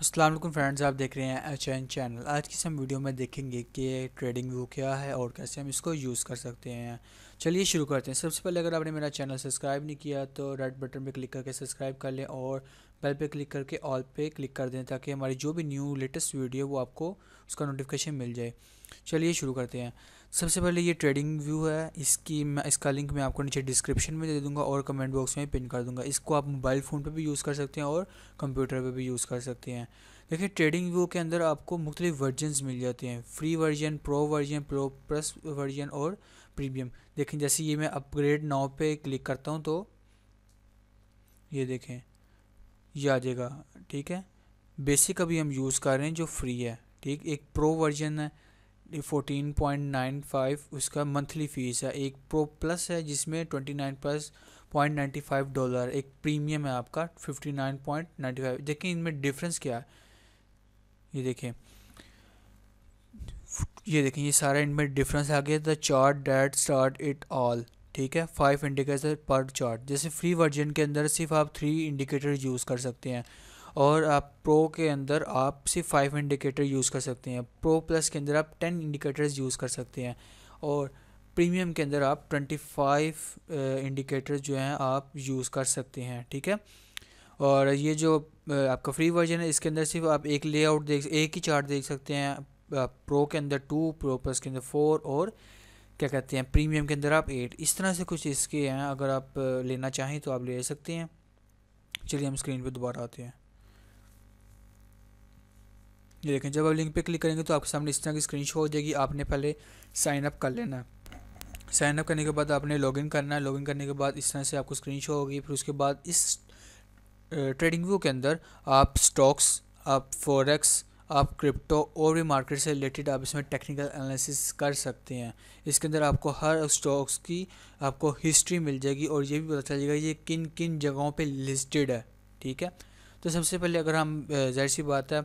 Aslam friends आप देख रहे हैं एच एन चैनल आज की हम वीडियो में देखेंगे कि ट्रेडिंग व्यू क्या है और कैसे हम इसको यूज़ कर सकते हैं चलिए शुरू करते हैं सबसे पहले अगर आपने मेरा चैनल सब्सक्राइब नहीं किया तो रेड बटन पे क्लिक करके सब्सक्राइब कर लें और बेल पे क्लिक करके ऑल पे क्लिक कर दें ताकि हमारी जो भी न्यू लेटेस्ट वीडियो वो आपको उसका नोटिफिकेशन मिल जाए चलिए शुरू करते हैं सबसे पहले ये ट्रेडिंग व्यू है इसकी मैं इसका लिंक मैं आपको नीचे डिस्क्रिप्शन में दे दूंगा और कमेंट बॉक्स में पिन कर दूंगा इसको आप मोबाइल फ़ोन पे भी यूज़ कर सकते हैं और कंप्यूटर पे भी यूज़ कर सकते हैं देखिए ट्रेडिंग व्यू के अंदर आपको मुख्तलिफ वर्जनस मिल जाते हैं free version pro version pro plus version और प्रीमियम देखें जैसे ये मैं अपग्रेड नाव पे क्लिक करता हूँ तो ये देखें ये आ जाएगा ठीक है बेसिक अभी हम यूज़ कर रहे हैं जो फ्री है ठीक एक प्रो वर्जन है फोर्टीन पॉइंट नाइन फाइव उसका मंथली फ़ीस है एक प्रो प्लस है जिसमें twenty nine plus point ninety five dollar एक प्रीमियम है आपका fifty nine point ninety five देखिए इनमें डिफरेंस क्या है ये देखें ये देखें ये सारा इनमें डिफरेंस आ गया the chart date start it all ठीक है फाइव इंडिकेटर पर चार्ट जैसे फ्री वर्जन के अंदर सिर्फ आप थ्री इंडिकेटर यूज़ कर सकते हैं और आप प्रो के अंदर आप सिर्फ फाइव इंडिकेटर यूज़ कर सकते हैं प्रो प्लस के अंदर आप टेन इंडिकेटर्स यूज़ कर सकते हैं और प्रीमियम के अंदर आप ट्वेंटी फाइव इंडिकेटर्स जो हैं आप यूज़ कर सकते हैं ठीक है और ये जो आपका फ्री वर्जन है इसके अंदर सिर्फ आप एक लेआउट देख एक ही चार्ट देख सकते हैं प्रो के अंदर टू प्रो प्लस के अंदर फोर और क्या कहते हैं प्रीमियम के अंदर आप एट इस तरह से कुछ इसके हैं अगर आप लेना चाहें तो आप ले सकते हैं चलिए हम स्क्रीन पे दोबारा आते हैं ये देखें जब आप लिंक पे क्लिक करेंगे तो आपके सामने इस तरह की स्क्रीन हो जाएगी आपने पहले साइनअप कर लेना है साइनअप करने के बाद आपने लॉगिन करना है लॉगिन करने के बाद इस तरह से आपको स्क्रीन शो होगी फिर उसके बाद इस ट्रेडिंग व्यू के अंदर आप स्टॉक्स आप फॉरेक्स आप क्रिप्टो और भी मार्केट से रिलेटेड आप इसमें टेक्निकल एनालिसिस कर सकते हैं इसके अंदर आपको हर स्टॉक्स की आपको हिस्ट्री मिल जाएगी और ये भी पता चल जाएगा ये किन किन जगहों पे लिस्टेड है ठीक है तो सबसे पहले अगर हम जाहिर सी बात है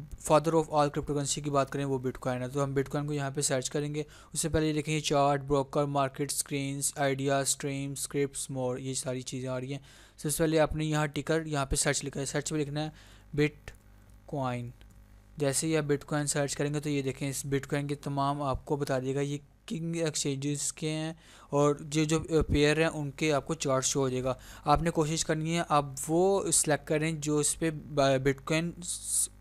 father of all crypto currency की बात करें वो बिटकॉइन है तो हम बिटकॉइन को यहाँ पे सर्च करेंगे उससे पहले लिखेंगे chart broker market screens idea stream script more ये सारी चीज़ें आ रही हैं सबसे पहले आपने यहाँ टिकर यहाँ पे सर्च लिखा है सर्च पे लिखना है बिट जैसे ही आप बिटकॉइन सर्च करेंगे तो ये देखें इस बिटकॉइन के तमाम आपको बता देगा ये स्टॉकिंग एक्सचेंजेस के हैं और जो जो पेयर हैं उनके आपको चार्ट शो हो जाएगा आपने कोशिश करनी है आप वो सिलेक्ट करें जो इस पर बिटकॉइन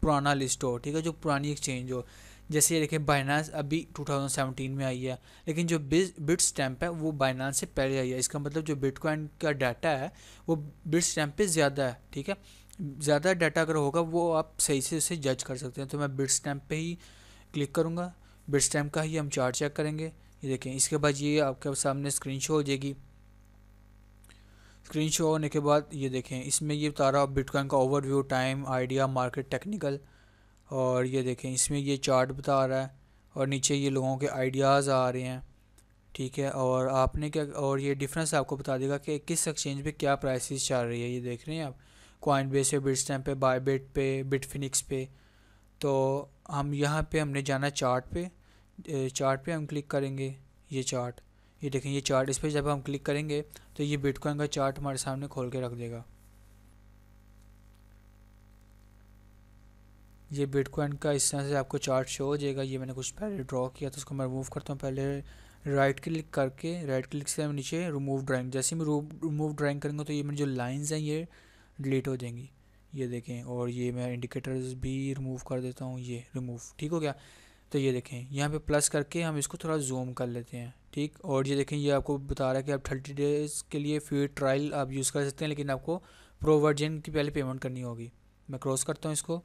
पुराना लिस्ट हो ठीक है जो पुरानी एक्सचेंज हो जैसे ये देखें बाइनास अभी 2017 में आई है लेकिन जो बिट स्टैम्प है वो बाइनास से पहले आई है इसका मतलब जो बिटकॉइन का डाटा है वो बिट स्टैम्प पे ज़्यादा है ठीक है ज़्यादा डाटा अगर होगा वो आप सही से उसे जज कर सकते हैं तो मैं बिट स्टैम्प पे ही क्लिक करूँगा बिट्स टाइम का ही हम चार्ट चेक करेंगे ये देखें इसके बाद ये आपके सामने स्क्रीन शो हो जाएगी स्क्रीन शो होने के बाद ये देखें इसमें ये बता रहा बिटकॉइन का overview time idea market technical और ये देखें इसमें ये चार्ट बता रहा है और नीचे ये लोगों के आइडियाज़ आ रहे हैं ठीक है और आपने क्या और ये डिफरेंस आपको बता देगा कि किस एक्सचेंज पे क्या प्राइसेस चल रही है ये देख रहे हैं आप कॉइन बेस पे बिट स्टैम्प पे बिट पे बिटफिनिक्स पे तो हम यहाँ पे हमने जाना चार्ट पे चार्ट पे हम क्लिक करेंगे ये चार्ट ये देखें ये चार्ट इस पर जब हम क्लिक करेंगे तो ये बिटकॉइन का चार्ट हमारे सामने खोल के रख देगा ये बिटकॉइन का इस तरह से आपको चार्ट शो हो जाएगा ये मैंने कुछ पहले ड्रॉ किया तो उसको मैं रिमूव करता हूँ पहले राइट क्लिक करके राइट क्लिक से हम नीचे रिमूव ड्राइंग जैसे मैं रिमूव ड्राइंग करेंगे तो ये मेरी जो लाइंस हैं ये डिलीट हो जाएंगी ये देखें और ये मैं इंडिकेटर्स भी रिमूव कर देता हूँ ये रिमूव ठीक हो गया तो ये देखें यहाँ पे प्लस करके हम इसको थोड़ा जूम कर लेते हैं ठीक और ये देखें ये आपको बता रहा है कि आप थर्टी डेज़ के लिए फ्री ट्रायल आप यूज़ कर सकते हैं लेकिन आपको प्रो वर्जन की पहले पेमेंट करनी होगी मैं क्रॉस करता हूँ इसको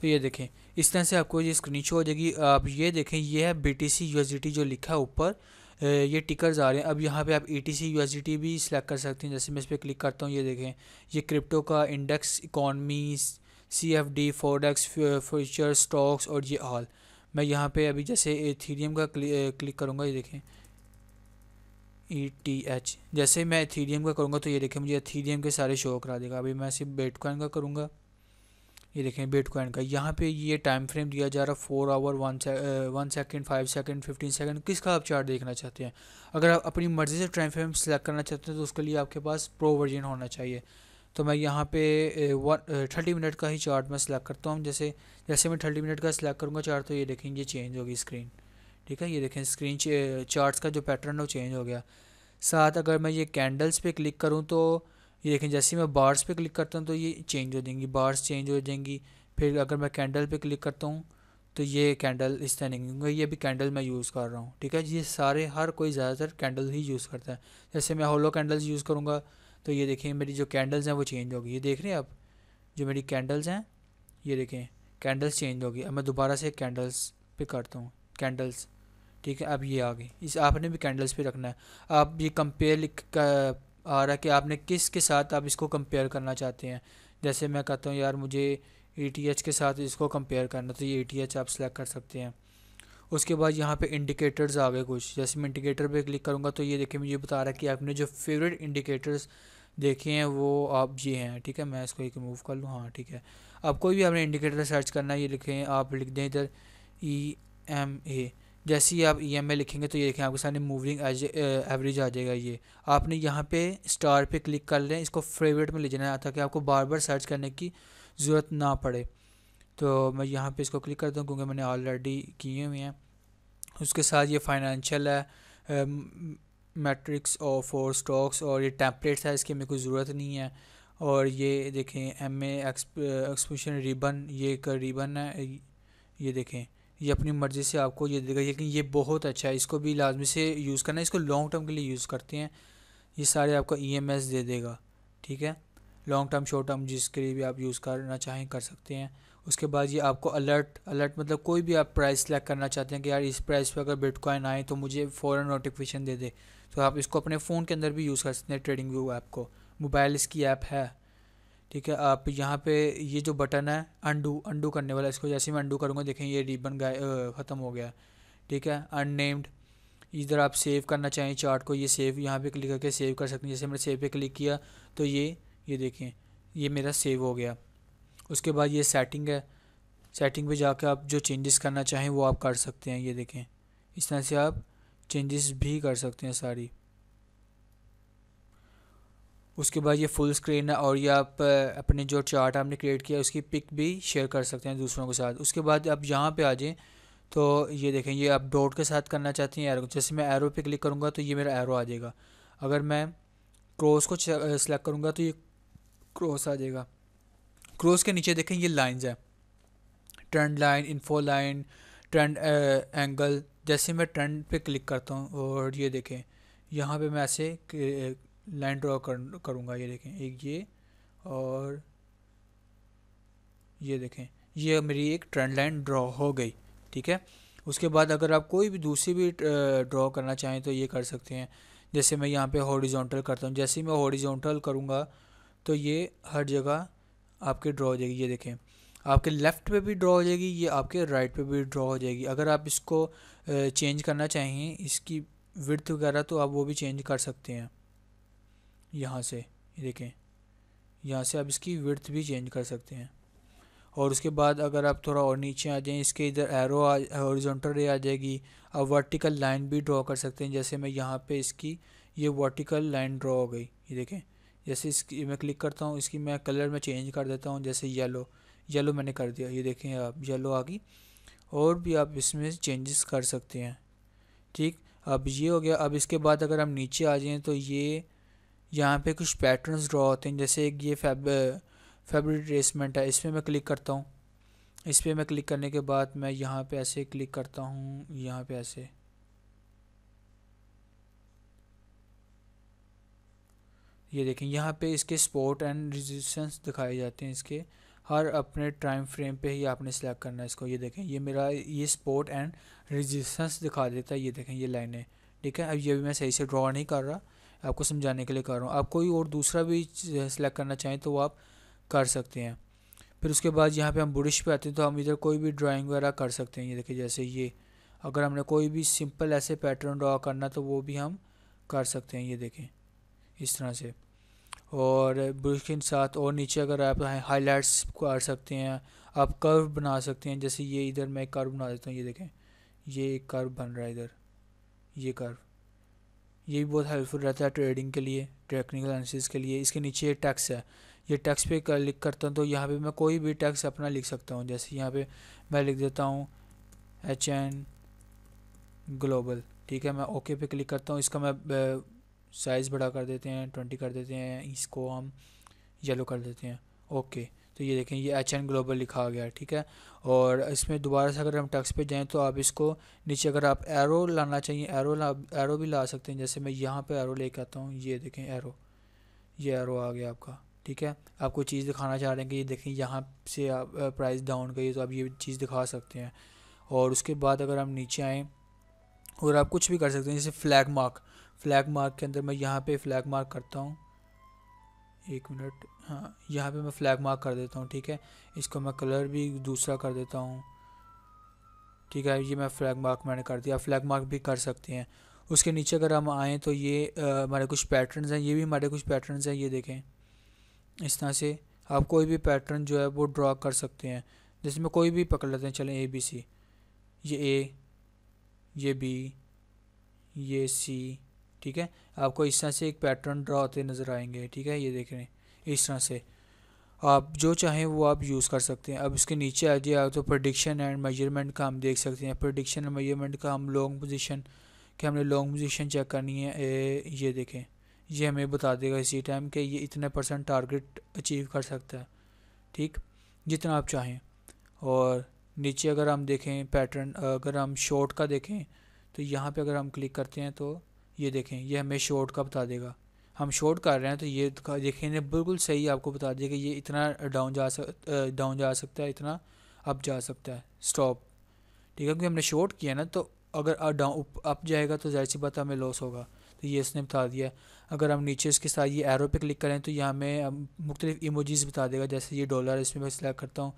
तो ये देखें इस तरह से आपको ये स्क्रीन हो जाएगी आप ये देखें ये है बी टी सी जो लिखा है ऊपर ये टिकर्स आ रहे हैं अब यहाँ पे आप ई टी सी भी सिलेक्ट कर सकते हैं जैसे मैं इस पर क्लिक करता हूँ ये देखें ये क्रिप्टो का index economy C F D forex future stocks और ये ऑल मैं यहाँ पे अभी जैसे एथीरियम का क्लिक करूँगा ये देखें ई टी एच जैसे मैं एथीरियम का करूँगा तो ये देखें मुझे एथीरियम के सारे शो करा देगा अभी मैं सिर्फ बेटकॉइन का करूँगा ये देखें बिटकॉइन का यहाँ पे ये टाइम फ्रेम दिया जा रहा है four hour one one second five second fifteen second किसका आप चार्ट देखना चाहते हैं अगर आप अपनी मर्ज़ी से टाइम फ्रेम सेलेक्ट करना चाहते हैं तो उसके लिए आपके पास प्रो वर्जन होना चाहिए तो मैं यहाँ पे वन थर्टी मिनट का ही चार्ट मैं सिलेक्ट करता हूँ जैसे जैसे मैं थर्टी मिनट का सिलेक्ट करूँगा चार्ट तो ये देखें ये चेंज होगी स्क्रीन ठीक है ये देखें स्क्रीन चार्ट uh, का जो पैटर्न है वो चेंज हो गया साथ अगर मैं ये कैंडल्स पे क्लिक करूँ तो ये देखें जैसे मैं बार्स पे क्लिक करता हूँ तो ये चेंज हो जाएंगी बार्स चेंज हो जाएंगी फिर अगर मैं कैंडल पे क्लिक करता हूँ तो ये कैंडल इस तरह नहीं क्योंकि ये भी कैंडल मैं यूज़ कर रहा हूँ ठीक है ये सारे हर कोई ज़्यादातर कैंडल ही यूज़ करता है जैसे मैं होलो कैंडल्स यूज़ करूँगा तो ये देखें मेरी जो कैंडल्स हैं वो चेंज होगी ये देख रहे हैं आप जो मेरी कैंडल्स हैं ये देखें कैंडल्स चेंज होगी अब मैं दोबारा से कैंडल्स पे करता हूँ कैंडल्स ठीक है अब ये आ गई इस आपने भी कैंडल्स पे रखना है आप ये कंपेयर लिख आ रहा है कि आपने किस के साथ आप इसको कंपेयर करना चाहते हैं जैसे मैं कहता हूँ यार मुझे ई e के साथ इसको कंपेयर करना तो ये ई e आप सेलेक्ट कर सकते हैं उसके बाद यहाँ पे इंडिकेटर्स आ गए कुछ जैसे मैं इंडिकेटर पे क्लिक करूँगा तो ये देखिए मुझे बता रहा है कि आपने जो फेवरेट इंडिकेटर्स देखे हैं वो आप ये हैं ठीक है मैं इसको एक रिमूव कर लूँ हाँ ठीक है अब कोई भी आपने इंडिकेटर सर्च करना है ये लिखें आप लिख दें इधर ई एम ए जैसे ही आप ई e एम लिखेंगे तो ये देखें आपके सामने मूविंग एज एवरेज आ जाएगा ये आपने यहाँ पे स्टार पे क्लिक कर लें इसको फेवरेट में ले जाना है ताकि आपको बार बार सर्च करने की ज़रूरत ना पड़े तो मैं यहाँ पे इसको क्लिक करता हूँ क्योंकि मैंने ऑलरेडी किए हुए हैं उसके साथ ये फाइनेंशियल है मैट्रिक्स और फोर स्टॉक्स और ये टैंपलेट्स है इसकी मेरे को ज़रूरत नहीं है और ये देखें एम ए एक्सपोशन रिबन ये एक रिबन है ये देखें ये अपनी मर्ज़ी से आपको ये देगा लेकिन ये बहुत अच्छा है इसको भी लाजमी से यूज़ करना है इसको लॉन्ग टर्म के लिए यूज़ करते हैं ये सारे आपको ई e दे देगा ठीक है लॉन्ग टर्म शॉर्ट टर्म जिसके लिए भी आप यूज़ करना चाहें कर सकते हैं उसके बाद ये आपको अलर्ट अलर्ट मतलब कोई भी आप प्राइस सेलेक्ट करना चाहते हैं कि यार इस प्राइस पर अगर बिटकॉइन आए तो मुझे फ़ौरन नोटिफिकेशन दे दे तो आप इसको अपने फ़ोन के अंदर भी यूज़ कर सकते हैं ट्रेडिंग व्यू ऐप को मोबाइल इसकी ऐप है ठीक है आप यहाँ पे ये जो बटन है अंडू अंडू करने वाला इसको जैसे मैं अंडू करूँगा देखें ये रिबन गाय ख़त्म हो गया ठीक है अननेम्ड इधर आप सेव करना चाहें चार्ट को ये सेव यहाँ पे क्लिक करके सेव कर सकते हैं जैसे मैंने सेव पे क्लिक किया तो ये ये देखें ये मेरा सेव हो गया उसके बाद ये सेटिंग है सेटिंग पर जाकर आप जो चेंजेस करना चाहें वो आप कर सकते हैं ये देखें इस तरह से आप चेंजेस भी कर सकते हैं सारी उसके बाद ये फुल स्क्रीन है और ये आप अपने जो चार्ट आपने क्रिएट किया उसकी पिक भी शेयर कर सकते हैं दूसरों के साथ उसके बाद आप यहाँ पे आ जाएँ तो ये देखें ये आप डॉट के साथ करना चाहते हैं एरो जैसे मैं एरो पे क्लिक करूँगा तो ये मेरा एरो आ जाएगा अगर मैं क्रॉस को सिलेक्ट करूँगा तो ये क्रॉस आ जाएगा क्रॉस के नीचे देखें ये लाइन्स हैं trend line info line trend angle जैसे मैं ट्रेंड पर क्लिक करता हूँ और ये देखें यहाँ पर मैं ऐसे लाइन ड्रॉ कर करूँगा ये देखें एक ये और ये देखें ये मेरी एक ट्रेंड लाइन ड्रॉ हो गई ठीक है उसके बाद अगर आप कोई भी दूसरी भी ड्रॉ करना चाहें तो ये कर सकते हैं जैसे मैं यहाँ पे हॉरिजॉन्टल करता हूँ जैसे ही मैं हॉरिजॉन्टल करूँगा तो ये हर जगह आपके ड्रॉ हो जाएगी ये देखें आपके लेफ़्ट पे भी ड्रॉ हो जाएगी ये आपके राइट पे भी ड्रॉ हो जाएगी अगर आप इसको चेंज करना चाहें इसकी विर्थ वगैरह तो आप वो भी चेंज कर सकते हैं यहाँ से ये देखें यहाँ से आप इसकी विर्थ भी चेंज कर सकते हैं और उसके बाद अगर आप थोड़ा और नीचे आ जाएं इसके इधर एरो हॉरिजॉन्टल रे आ जाएगी आप वर्टिकल लाइन भी ड्रॉ कर सकते हैं जैसे मैं यहाँ पे इसकी ये वर्टिकल लाइन ड्रॉ हो गई ये देखें जैसे इसकी मैं क्लिक करता हूँ इसकी मैं कलर में चेंज कर देता हूँ जैसे येलो येलो मैंने कर दिया ये देखें आप येलो आ गई और भी आप इसमें चेंजेस कर सकते हैं ठीक अब ये हो गया अब इसके बाद अगर हम नीचे आ जाएँ तो ये यहाँ पे कुछ पैटर्न्स ड्रॉ होते हैं जैसे एक ये फैब फैब्रिक ट्रेसमेंट है इस पर मैं क्लिक करता हूँ इस पर मैं क्लिक करने के बाद मैं यहाँ पे ऐसे क्लिक करता हूँ यहाँ पे ऐसे ये देखें यहाँ पे इसके स्पोर्ट एंड रेजिस्टेंस दिखाए जाते हैं इसके हर अपने टाइम फ्रेम पे ही आपने सेलेक्ट करना है इसको ये देखें ये मेरा ये स्पोर्ट एंड रेजिस्टेंस दिखा देता है ये देखें ये लाइनें ठीक है अब ये भी मैं सही से ड्रॉ नहीं कर रहा आपको समझाने के लिए कर रहा हूँ आप कोई और दूसरा भी सिलेक्ट करना चाहें तो वो आप कर सकते हैं फिर उसके बाद यहाँ पे हम बुडिश पे आते हैं तो हम इधर कोई भी ड्राइंग वगैरह कर सकते हैं ये देखिए जैसे ये अगर हमने कोई भी सिंपल ऐसे पैटर्न ड्रा करना तो वो भी हम कर सकते हैं ये देखें इस तरह से और ब्रश के साथ और नीचे अगर आप हाईलाइट्स कर सकते हैं आप कर्व बना सकते हैं जैसे ये इधर मैं कर्व बना देता हूँ ये देखें ये एक कर्व बन रहा है इधर ये कर्व ये भी बहुत हेल्पफुल रहता है ट्रेडिंग के लिए टेक्निकल एनालिसिस के लिए इसके नीचे ये टैक्स है ये टैक्स पे कर लिख करता हूँ तो यहाँ पे मैं कोई भी टैक्स अपना लिख सकता हूँ जैसे यहाँ पे मैं लिख देता हूँ एच एन ग्लोबल ठीक है मैं ओके पे क्लिक करता हूँ इसका मैं साइज़ बड़ा कर देते हैं ट्वेंटी कर देते हैं इसको हम येलो कर देते हैं ओके तो ये देखें ये एच एन ग्लोबल लिखा गया है ठीक है और इसमें दोबारा से अगर हम टक्स पे जाएँ तो आप इसको नीचे अगर आप एरो लाना चाहिए एरो ला एरो भी ला सकते हैं जैसे मैं यहाँ पर एरो लेके आता हूँ ये देखें एरो ये एरो आ गया आपका ठीक है आप कोई चीज़ दिखाना चाह रहे हैं कि ये देखें यहाँ से आप प्राइस डाउन गई तो आप ये चीज़ दिखा सकते हैं और उसके बाद अगर हम नीचे आएँ और आप कुछ भी कर सकते हैं जैसे फ्लैग मार्क फ्लैग मार्क के अंदर मैं यहाँ पर फ्लैग मार्क करता हूँ एक मिनट हाँ यहाँ पे मैं फ्लैग मार्क कर देता हूँ ठीक है इसको मैं कलर भी दूसरा कर देता हूँ ठीक है ये मैं फ्लैग मार्क मैंने कर दिया फ्लैग मार्क भी कर सकते हैं उसके नीचे अगर हम आएँ तो ये हमारे कुछ पैटर्न्स हैं ये भी हमारे कुछ पैटर्न्स हैं ये देखें इस तरह से आप कोई भी पैटर्न जो है वो ड्रा कर सकते हैं जिसमें कोई भी पकड़ लेते हैं चलें ए बी सी ये ए ये बी ये सी ठीक है आपको इस तरह से एक पैटर्न ड्रा होते नज़र आएंगे ठीक है ये देख रहे हैं इस तरह से आप जो चाहें वो आप यूज़ कर सकते हैं अब इसके नीचे आ जाए तो प्रडिक्शन एंड मेजरमेंट का हम देख सकते हैं प्रडिक्शन एंड मेजरमेंट का हम लॉन्ग पोजीशन कि हमने लॉन्ग पोजीशन चेक करनी है ए, ये देखें ये हमें बता देगा इसी टाइम कि ये इतने परसेंट टारगेट अचीव कर सकता है ठीक जितना आप चाहें और नीचे अगर हम देखें पैटर्न अगर हम शॉर्ट का देखें तो यहाँ पे अगर हम क्लिक करते हैं तो ये देखें ये हमें शॉर्ट का बता देगा हम शॉर्ट कर रहे हैं तो ये देखेंगे बिल्कुल सही आपको बता दिया कि ये इतना डाउन जा सक डाउन जा सकता है इतना अप जा सकता है स्टॉप ठीक है क्योंकि हमने शॉर्ट किया ना तो अगर डाउन अप जाएगा तो जाहिर सी बात हमें लॉस होगा तो ये इसने बता दिया अगर हम नीचे इसके साथ ये एरो पे क्लिक करें तो यहाँ हमें मुख्तलिफ इमोजीज़ बता देगा जैसे ये डॉलर इसमें मैं सिलेक्ट करता हूँ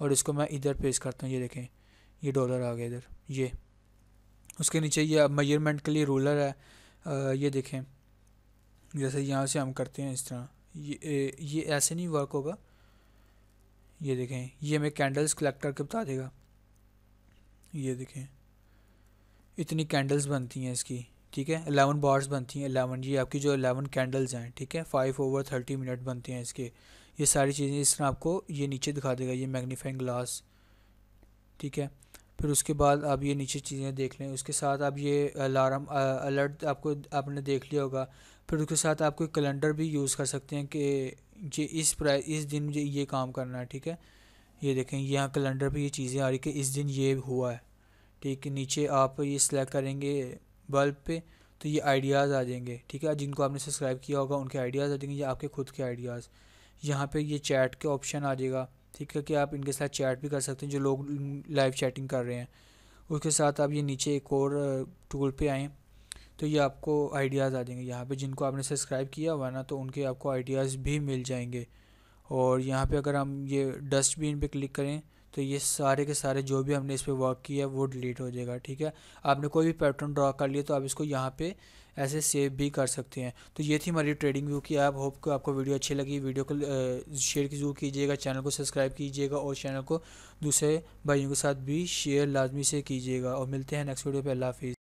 और इसको मैं इधर पेश करता हूँ ये देखें ये डॉलर आ गया इधर ये उसके नीचे ये मेजरमेंट के लिए रूलर है आ, ये देखें जैसे यहाँ से हम करते हैं इस तरह ये ये ऐसे नहीं वर्क होगा ये देखें ये हमें कैंडल्स कलेक्ट करके बता देगा ये देखें इतनी कैंडल्स बनती हैं इसकी ठीक है अलेवन बार्स बनती हैं अलेवन ये आपकी जो अलेवन कैंडल्स हैं ठीक है फाइव ओवर थर्टी मिनट बनते हैं इसके ये सारी चीज़ें इस तरह आपको ये नीचे दिखा देगा ये मैग्नीफाइंग ग्लास ठीक है फिर उसके बाद आप ये नीचे चीज़ें देख लें उसके साथ आप ये अलार्म अलर्ट आपको आपने देख लिया होगा फिर उसके साथ आप कोई कैलेंडर भी यूज़ कर सकते हैं कि ये इस प्राइस इस दिन मुझे ये काम करना है ठीक है ये देखें यहाँ कैलेंडर पे ये चीज़ें आ रही कि इस दिन ये हुआ है ठीक है नीचे आप ये सिलेक्ट करेंगे बल्ब पे तो ये आइडियाज़ आ जाएंगे ठीक है जिनको आपने सब्सक्राइब किया होगा उनके आइडियाज़ आ जाएंगे या आपके खुद के आइडियाज़ यहाँ पे ये चैट के ऑप्शन आ जाएगा ठीक है कि आप इनके साथ चैट भी कर सकते हैं जो लोग लाइव चैटिंग कर रहे हैं उसके साथ आप ये नीचे एक और टूल पर आएँ तो ये आपको आइडियाज़ आ जाएंगे यहाँ पे जिनको आपने सब्सक्राइब किया हुआ ना तो उनके आपको आइडियाज़ भी मिल जाएंगे और यहाँ पे अगर हम ये डस्टबिन पे क्लिक करें तो ये सारे के सारे जो भी हमने इस पर वर्क किया वो डिलीट हो जाएगा ठीक है आपने कोई भी पैटर्न ड्रा कर लिया तो आप इसको यहाँ पे ऐसे सेव भी कर सकते हैं तो ये थी हमारी ट्रेडिंग व्यू की आप होप को आपको वीडियो अच्छी लगी वीडियो को शेयर जरूर कीजिएगा चैनल को सब्सक्राइब कीजिएगा और चैनल को दूसरे भाइयों के साथ भी शेयर लाजमी से कीजिएगा और मिलते हैं नेक्स्ट वीडियो पर अल्लाह हाफिज़